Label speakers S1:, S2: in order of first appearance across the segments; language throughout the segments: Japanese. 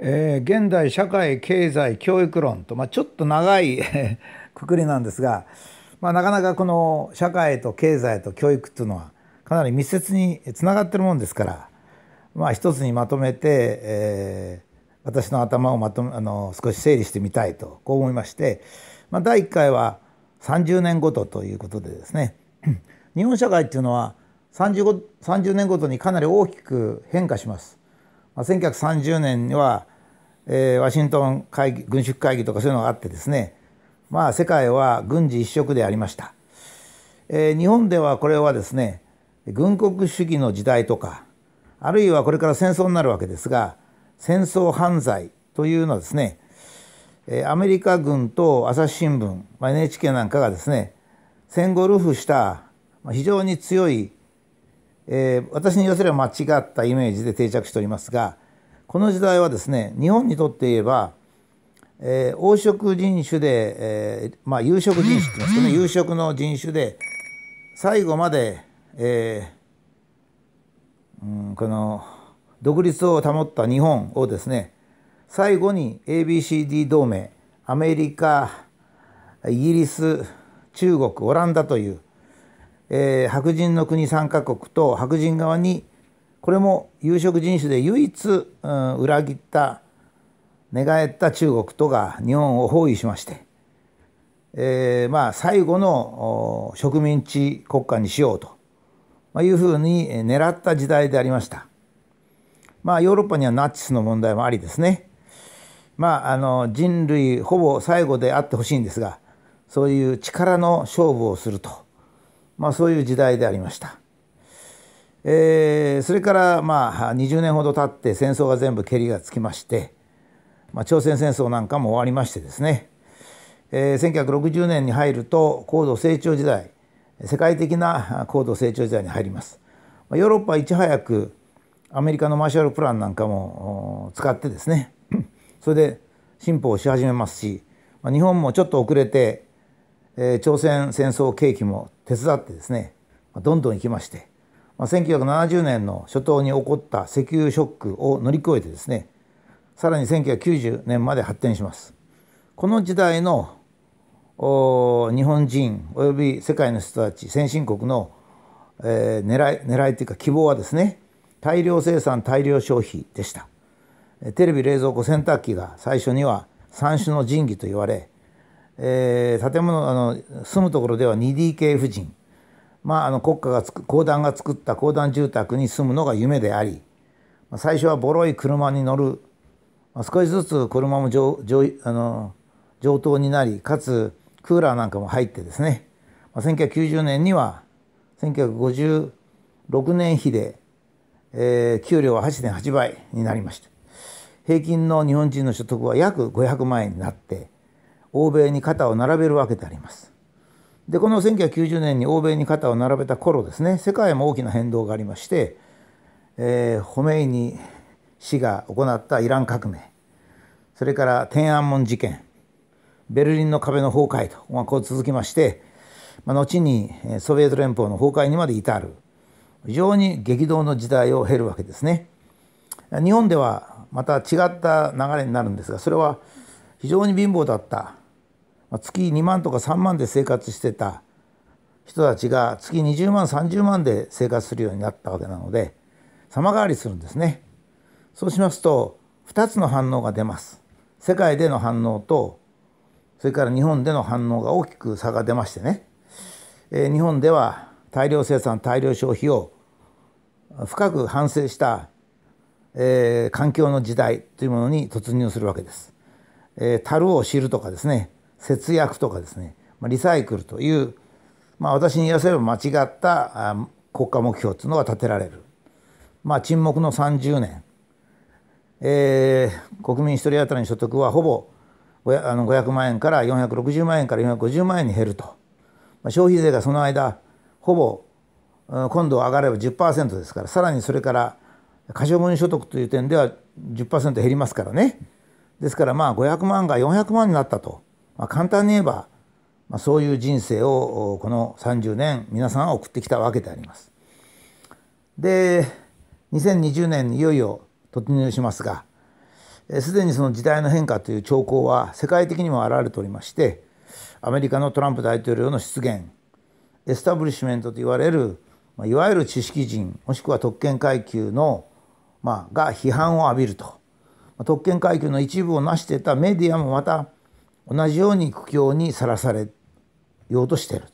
S1: えー、現代社会経済教育論と、まあ、ちょっと長い くくりなんですが、まあ、なかなかこの社会と経済と教育っていうのはかなり密接につながってるもんですから、まあ、一つにまとめて、えー、私の頭をまとあの少し整理してみたいとこう思いまして、まあ、第1回は30年ごとということでですね日本社会っていうのは 30, 30年ごとにかなり大きく変化します。まあ、1930年には、えー、ワシントン会議軍縮会議とかそういうのがあってですねまあ世界は軍事一色でありました、えー、日本ではこれはですね軍国主義の時代とかあるいはこれから戦争になるわけですが戦争犯罪というのはですねアメリカ軍と朝日新聞、まあ、NHK なんかがですね戦後ルフした非常に強いえー、私に要せれば間違ったイメージで定着しておりますがこの時代はですね日本にとって言えば、えー、黄色人種で、えー、まあ有色人種って言いますかね 有色の人種で最後まで、えーうん、この独立を保った日本をですね最後に ABCD 同盟アメリカイギリス中国オランダというえー、白人の国3加国と白人側にこれも有色人種で唯一、うん、裏切った寝返った中国とが日本を包囲しまして、えー、まあ最後の植民地国家にしようと、まあ、いうふうに狙った時代でありました。まあヨーロッパにはナチスの問題もありですね。まあ、あの人類ほぼ最後であってほしいんですがそういう力の勝負をすると。まあ、そういう時代でありました。えー、それからまあ20年ほど経って戦争が全部けりがつきまして、まあ、朝鮮戦争なんかも終わりましてですね、えー、1960年に入ると高度成長時代世界的な高度成長時代に入ります。ヨーロッパはいち早くアメリカのマーシャルプランなんかも使ってですね それで進歩をし始めますし日本もちょっと遅れて朝鮮戦争景気も手伝ってですねどんどん行きまして、ま1970年の初頭に起こった石油ショックを乗り越えてですねさらに1990年まで発展します。この時代の日本人および世界の人たち先進国の、えー、狙い狙いというか希望はですね大量生産大量消費でしたテレビ冷蔵庫洗濯機が最初には三種の神器と言われえー、建物あの住むところでは 2DK 婦人、まあ、あの国家が公団が作った公団住宅に住むのが夢であり最初はボロい車に乗る、まあ、少しずつ車も上上あの上等になりかつクーラーなんかも入ってですね、まあ、1990年には1956年比で、えー、給料は8.8倍になりました平均の日本人の所得は約500万円になって欧米に肩を並べるわけであります。でこの1990年に欧米に肩を並べた頃ですね世界も大きな変動がありまして、えー、ホメイニ氏が行ったイラン革命それから天安門事件ベルリンの壁の崩壊と、まあ、こう続きまして、まあ、後にソビエト連邦の崩壊にまで至る非常に激動の時代を経るわけですね。日本ではまた違った流れになるんですがそれは非常に貧乏だった月2万とか3万で生活してた人たちが月20万30万で生活するようになったわけなので様変わりするんですねそうしますと2つの反応が出ます世界での反応とそれから日本での反応が大きく差が出ましてね、えー、日本では大量生産大量消費を深く反省した、えー、環境の時代というものに突入するわけですえ樽を知るとかですね節約とかですね、まリサイクルという、まあ、私に言わせれば間違った国家目標というのが立てられる、まあ、沈黙の30年、えー、国民一人当たりの所得はほぼ500万円から460万円から450万円に減ると、まあ、消費税がその間ほぼ今度上がれば10%ですからさらにそれから可処分所得という点では10%減りますからね。ですからまあ500万が400万になったと、まあ、簡単に言えば、まあ、そういう人生をこの30年皆さんは送ってきたわけであります。で2020年にいよいよ突入しますがすでにその時代の変化という兆候は世界的にも現れておりましてアメリカのトランプ大統領の出現エスタブリッシュメントと言われるいわゆる知識人もしくは特権階級の、まあ、が批判を浴びると特権階級の一部を成していたメディアもまた同じように苦境にさらされようとしている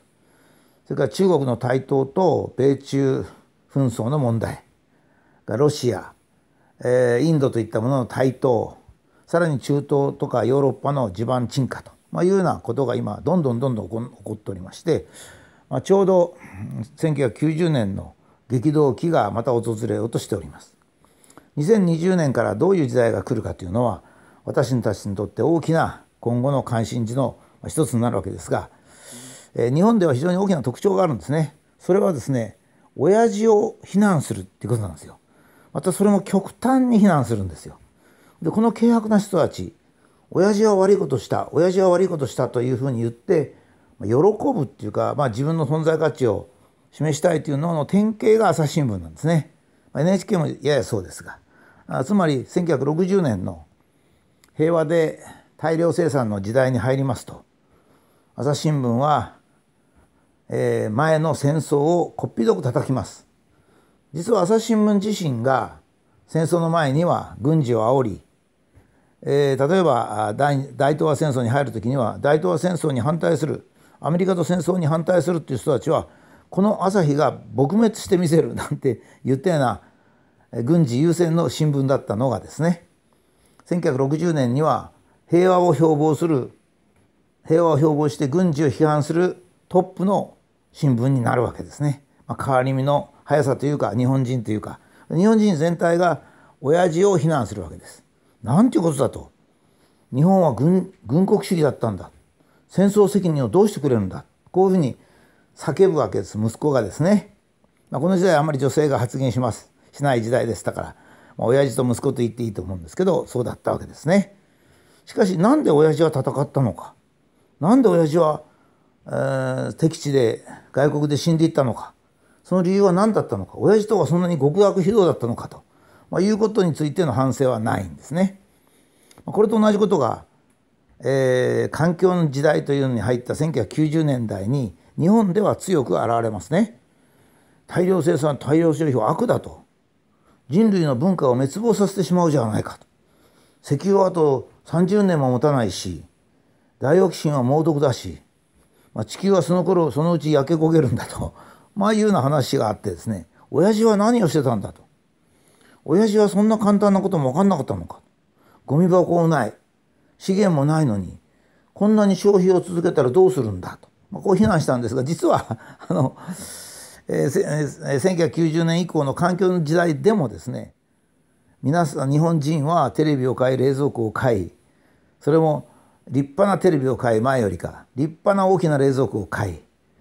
S1: それから中国の台頭と米中紛争の問題ロシア、えー、インドといったものの台頭さらに中東とかヨーロッパの地盤沈下と、まあ、いうようなことが今どんどんどんどん起こっておりまして、まあ、ちょうど1990年の激動期がまた訪れようとしております。2020年からどういう時代が来るかというのは私たちにとって大きな今後の関心事の一つになるわけですが、え日本では非常に大きな特徴があるんですね。それはですね親父を非難するっていうことなんですよ。またそれも極端に非難するんですよ。でこの軽薄な人たち親父は悪いことした親父は悪いことしたというふうに言って喜ぶっていうか、まあ、自分の存在価値を示したいというのの典型が朝日新聞なんですね。まあ、NHK もややそうですが。つまり1960年の平和で大量生産の時代に入りますと朝日新聞は、えー、前の戦争をこっぴどく叩きます実は朝日新聞自身が戦争の前には軍事を煽り、えー、例えば大大東亜戦争に入る時には大東亜戦争に反対するアメリカと戦争に反対するっていう人たちはこの朝日が撲滅してみせるなんて言ったような軍事優先の新聞だったのがですね1960年には平和を標榜する平和を標榜して軍事を批判するトップの新聞になるわけですね、まあ、変わり身の速さというか日本人というか日本人全体が親父を非難するわけです。なんていうことだと日本は軍軍国主義だったんだ戦争責任をどうしてくれるんだこういうふうに叫ぶわけです息子がですね、まあ、この時代あまり女性が発言しますしない時代でしたから、まあ、親父と息子と言っていいと思うんですけどそうだったわけですね。しかし何で親父は戦ったのか何で親父は、えー、敵地で外国で死んでいったのかその理由は何だったのか親父とはそんなに極悪非道だったのかと、まあ、いうことについての反省はないんですね。これと同じことが、えー、環境の時代というのに入った1990年代に日本では強く現れますね。大量生産大量消費は悪だと人類の文化を滅亡させてしまうじゃないかと石油はあと30年も持たないしダイオキシンは猛毒だし、まあ、地球はその頃そのうち焼け焦げるんだと まあいうような話があってですね親父は何をしてたんだと親父はそんな簡単なことも分かんなかったのかゴミ箱もない資源もないのにこんなに消費を続けたらどうするんだと、まあ、こう非難したんですが実はあのえ1990年以降の環境の時代でもですね皆さん日本人はテレビを買い冷蔵庫を買いそれも立派なテレビを買い前よりか立派な大きな冷蔵庫を買い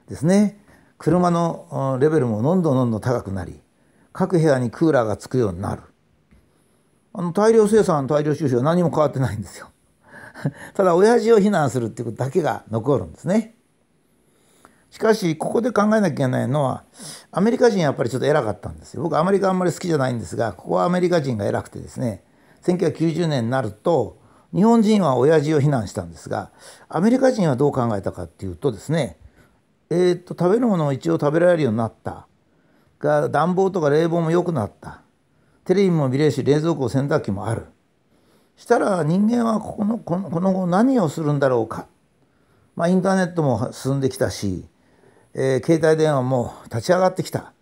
S1: ですね車のレベルもどんどんどんどん高くなり各部屋にクーラーがつくようになるあの大量生産大量収集は何も変わってないんですよ ただ親父を非難するっていうことだけが残るんですねしかしここで考えなきゃいけないのはアメリカ人やっぱりちょっと偉かったんですよ僕アメリカあんまり好きじゃないんですがここはアメリカ人が偉くてですね1990年になると日本人は親父を非難したんですがアメリカ人はどう考えたかっていうとですねえー、っと食べるものを一応食べられるようになったが暖房とか冷房も良くなったテレビも見れるし冷蔵庫洗濯機もあるしたら人間はこのこのこの後何をするんだろうか、まあ、インターネットも進んできたしえー、携帯電話も立ち上がってきた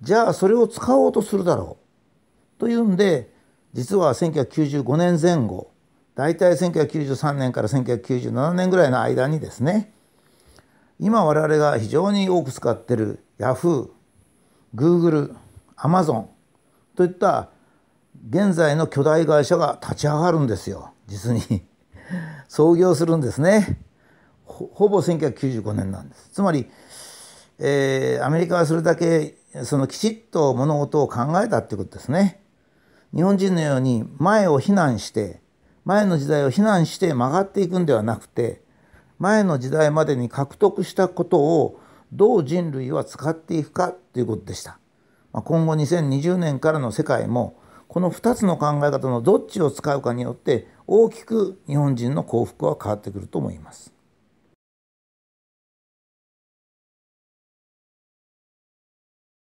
S1: じゃあそれを使おうとするだろうというんで実は1995年前後大体1993年から1997年ぐらいの間にですね今我々が非常に多く使ってる Yahoo、Google、Amazon といった現在の巨大会社が立ち上がるんですよ実に 創業するんですねほぼ1995年なんですつまりえー、アメリカはそれだけそのきちっと物事を考えたってことですね。日本人のように前を非難して前の時代を非難して曲がっていくんではなくて前の時代までに獲得したことをどう人類は使っていくかということでした。今後2020年からの世界もこの2つの考え方のどっちを使うかによって大きく日本人の幸福は変わってくると思います。